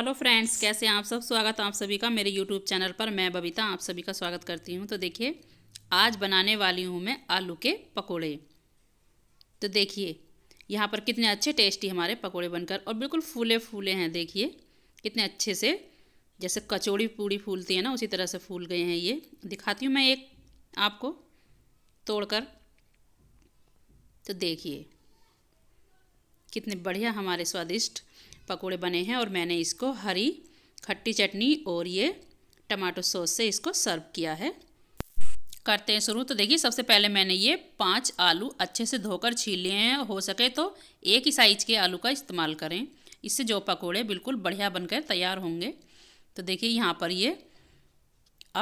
hello friends कैसे आप सब स्वागत आप सभी का मेरे यूट्यूब चैनल पर मैं बबीता आप सभी का स्वागत करती हूँ तो देखिए आज बनाने वाली हूँ मैं आलू के पकोड़े तो देखिए यहाँ पर कितने अच्छे टेस्टी हमारे पकोड़े बनकर और बिल्कुल फूले फूले हैं देखिए कितने अच्छे से जैसे कचौड़ी पूड़ी फूलती है ना उसी तरह से फूल गए हैं ये दिखाती हूँ मैं एक आपको तोड़ तो देखिए कितने बढ़िया हमारे स्वादिष्ट पकोड़े बने हैं और मैंने इसको हरी खट्टी चटनी और ये टमाटो सॉस से इसको सर्व किया है करते हैं शुरू तो देखिए सबसे पहले मैंने ये पांच आलू अच्छे से धोकर छील लिए हैं हो सके तो एक ही साइज के आलू का इस्तेमाल करें इससे जो पकोड़े बिल्कुल बढ़िया बनकर तैयार होंगे तो देखिए यहाँ पर ये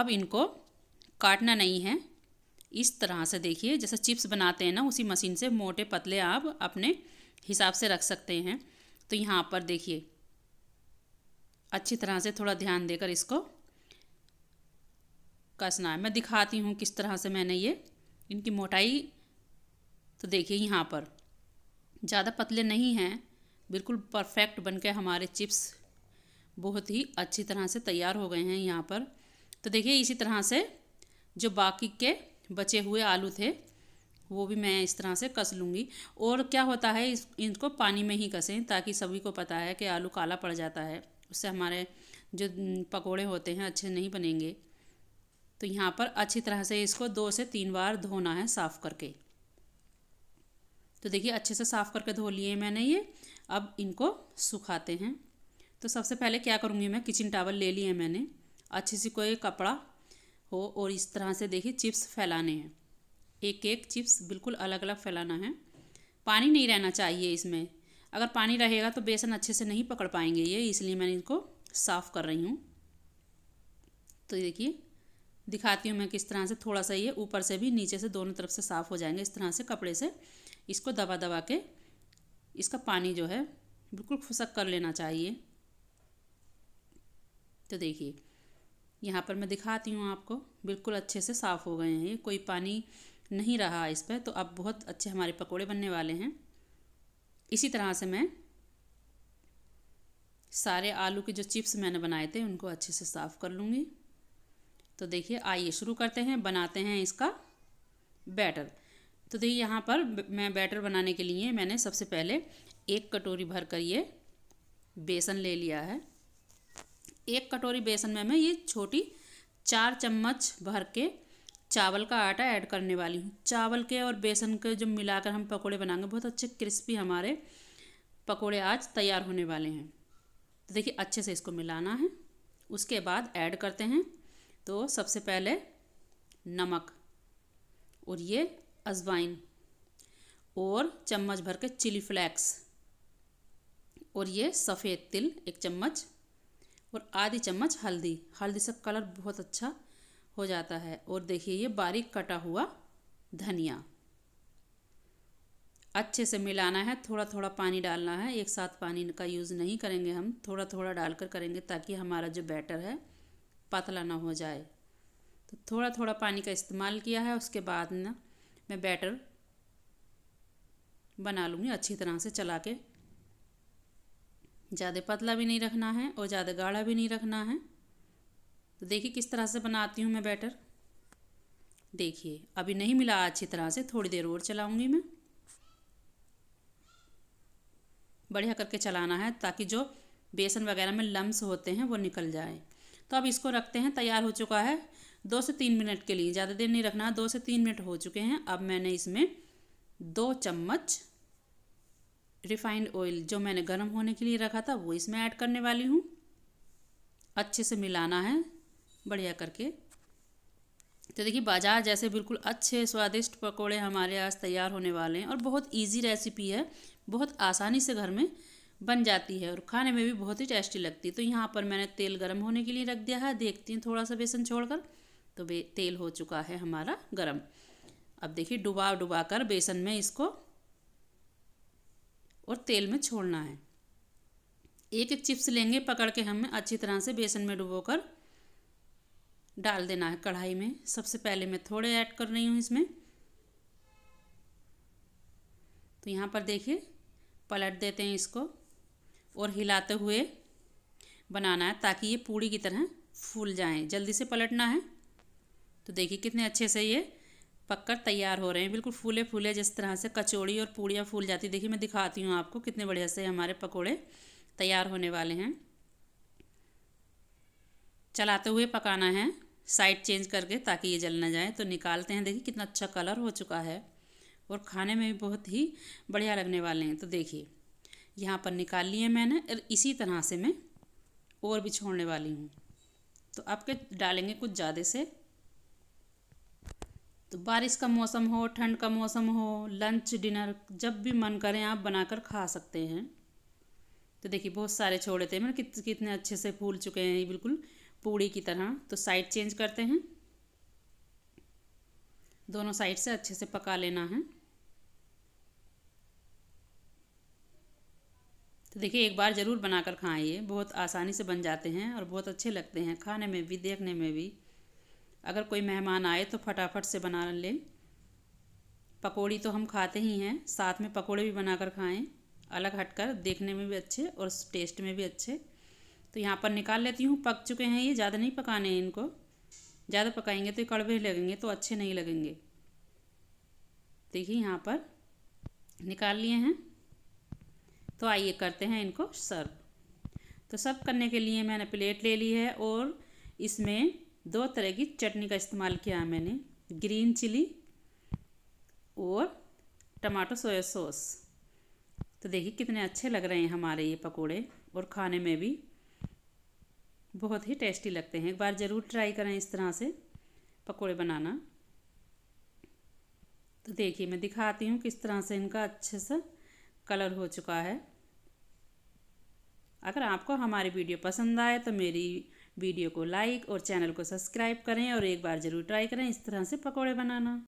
अब इनको काटना नहीं है इस तरह से देखिए जैसे चिप्स बनाते हैं ना उसी मशीन से मोटे पतले आप अपने हिसाब से रख सकते हैं तो यहाँ पर देखिए अच्छी तरह से थोड़ा ध्यान देकर इसको कसना है मैं दिखाती हूँ किस तरह से मैंने ये इनकी मोटाई तो देखिए यहाँ पर ज़्यादा पतले नहीं हैं बिल्कुल परफेक्ट बन के हमारे चिप्स बहुत ही अच्छी तरह से तैयार हो गए हैं यहाँ पर तो देखिए इसी तरह से जो बाकी के बचे हुए आलू थे वो भी मैं इस तरह से कस लूँगी और क्या होता है इस इनको पानी में ही कसें ताकि सभी को पता है कि आलू काला पड़ जाता है उससे हमारे जो पकोड़े होते हैं अच्छे नहीं बनेंगे तो यहाँ पर अच्छी तरह से इसको दो से तीन बार धोना है साफ़ करके तो देखिए अच्छे से साफ़ करके धो लिए मैंने ये अब इनको सुखाते हैं तो सबसे पहले क्या करूँगी मैं किचन टावल ले लिए मैंने अच्छे से कोई कपड़ा हो और इस तरह से देखिए चिप्स फैलाने हैं एक एक चिप्स बिल्कुल अलग अलग फैलाना है पानी नहीं रहना चाहिए इसमें अगर पानी रहेगा तो बेसन अच्छे से नहीं पकड़ पाएंगे ये इसलिए मैंने इनको साफ़ कर रही हूँ तो देखिए दिखाती हूँ मैं किस तरह से थोड़ा सा ये ऊपर से भी नीचे से दोनों तरफ से साफ़ हो जाएंगे इस तरह से कपड़े से इसको दबा दबा के इसका पानी जो है बिल्कुल खुशक कर लेना चाहिए तो देखिए यहाँ पर मैं दिखाती हूँ आपको बिल्कुल अच्छे से साफ़ हो गए हैं ये कोई पानी नहीं रहा इस पर तो अब बहुत अच्छे हमारे पकोड़े बनने वाले हैं इसी तरह से मैं सारे आलू के जो चिप्स मैंने बनाए थे उनको अच्छे से साफ़ कर लूँगी तो देखिए आइए शुरू करते हैं बनाते हैं इसका बैटर तो देखिए यहाँ पर मैं बैटर बनाने के लिए मैंने सबसे पहले एक कटोरी भर कर ये बेसन ले लिया है एक कटोरी बेसन में मैं ये छोटी चार चम्मच भर के चावल का आटा ऐड करने वाली हूँ चावल के और बेसन के जो मिलाकर हम पकोड़े बनाएंगे बहुत अच्छे क्रिस्पी हमारे पकोड़े आज तैयार होने वाले हैं तो देखिए अच्छे से इसको मिलाना है उसके बाद ऐड करते हैं तो सबसे पहले नमक और ये अजवाइन और चम्मच भर के चिली फ्लेक्स और ये सफ़ेद तिल एक चम्मच और आधी चम्मच हल्दी हल्दी से कलर बहुत अच्छा हो जाता है और देखिए ये बारीक कटा हुआ धनिया अच्छे से मिलाना है थोड़ा थोड़ा पानी डालना है एक साथ पानी का यूज़ नहीं करेंगे हम थोड़ा थोड़ा डालकर करेंगे ताकि हमारा जो बैटर है पतला ना हो जाए तो थोड़ा थोड़ा पानी का इस्तेमाल किया है उसके बाद ना मैं बैटर बना लूँगी अच्छी तरह से चला के ज़्यादा पतला भी नहीं रखना है और ज़्यादा गाढ़ा भी नहीं रखना है तो देखिए किस तरह से बनाती हूँ मैं बैटर देखिए अभी नहीं मिला अच्छी तरह से थोड़ी देर और चलाऊँगी मैं बढ़िया करके चलाना है ताकि जो बेसन वगैरह में लम्स होते हैं वो निकल जाए तो अब इसको रखते हैं तैयार हो चुका है दो से तीन मिनट के लिए ज़्यादा देर नहीं रखना है दो से तीन मिनट हो चुके हैं अब मैंने इसमें दो चम्मच रिफाइंड ऑयल जो मैंने गर्म होने के लिए रखा था वो इसमें ऐड करने वाली हूँ अच्छे से मिलाना है बढ़िया करके तो देखिए बाजार जैसे बिल्कुल अच्छे स्वादिष्ट पकोड़े हमारे आज तैयार होने वाले हैं और बहुत इजी रेसिपी है बहुत आसानी से घर में बन जाती है और खाने में भी बहुत ही टेस्टी लगती है तो यहाँ पर मैंने तेल गर्म होने के लिए रख दिया है देखती हूँ थोड़ा सा बेसन छोड़कर तो बे तेल हो चुका है हमारा गर्म अब देखिए डुबा डुबा कर बेसन में इसको और तेल में छोड़ना है एक एक चिप्स लेंगे पकड़ के हमें अच्छी तरह से बेसन में डुबो कर डाल देना है कढ़ाई में सबसे पहले मैं थोड़े ऐड कर रही हूँ इसमें तो यहाँ पर देखिए पलट देते हैं इसको और हिलाते हुए बनाना है ताकि ये पूड़ी की तरह फूल जाएं जल्दी से पलटना है तो देखिए कितने अच्छे से ये पककर तैयार हो रहे हैं बिल्कुल फूले फूले जिस तरह से कचौड़ी और पूड़ियाँ फूल जाती देखिए मैं दिखाती हूँ आपको कितने बढ़िया से हमारे पकौड़े तैयार होने वाले हैं चलाते हुए पकाना है साइड चेंज करके ताकि ये जल ना जाए तो निकालते हैं देखिए कितना अच्छा कलर हो चुका है और खाने में भी बहुत ही बढ़िया लगने वाले हैं तो देखिए यहाँ पर निकाल लिए मैंने और इसी तरह से मैं और भी छोड़ने वाली हूँ तो आपके डालेंगे कुछ ज़्यादा से तो बारिश का मौसम हो ठंड का मौसम हो लंच डिनर जब भी मन करें आप बनाकर खा सकते हैं तो देखिए बहुत सारे छोड़े थे मैंने मतलब कित, कितने अच्छे से फूल चुके हैं ये बिल्कुल पूड़ी की तरह तो साइड चेंज करते हैं दोनों साइड से अच्छे से पका लेना है तो देखिए एक बार ज़रूर बनाकर खाएं ये बहुत आसानी से बन जाते हैं और बहुत अच्छे लगते हैं खाने में भी देखने में भी अगर कोई मेहमान आए तो फटाफट से बना लें पकौड़ी तो हम खाते ही हैं साथ में पकौड़े भी बनाकर खाएं अलग हटकर देखने में भी अच्छे और टेस्ट में भी अच्छे तो यहाँ पर निकाल लेती हूँ पक चुके हैं ये ज़्यादा नहीं पकाने हैं इनको ज़्यादा पकाएंगे तो ये कड़वे लगेंगे तो अच्छे नहीं लगेंगे देखिए यहाँ पर निकाल लिए हैं तो आइए करते हैं इनको सर्व तो सर्व करने के लिए मैंने प्लेट ले ली है और इसमें दो तरह की चटनी का इस्तेमाल किया है मैंने ग्रीन चिली और टमाटो सोया सॉस तो देखिए कितने अच्छे लग रहे हैं हमारे ये पकोड़े और खाने में भी बहुत ही टेस्टी लगते हैं एक बार ज़रूर ट्राई करें इस तरह से पकोड़े बनाना तो देखिए मैं दिखाती हूँ किस तरह से इनका अच्छे सा कलर हो चुका है अगर आपको हमारी वीडियो पसंद आए तो मेरी वीडियो को लाइक और चैनल को सब्सक्राइब करें और एक बार ज़रूर ट्राई करें इस तरह से पकौड़े बनाना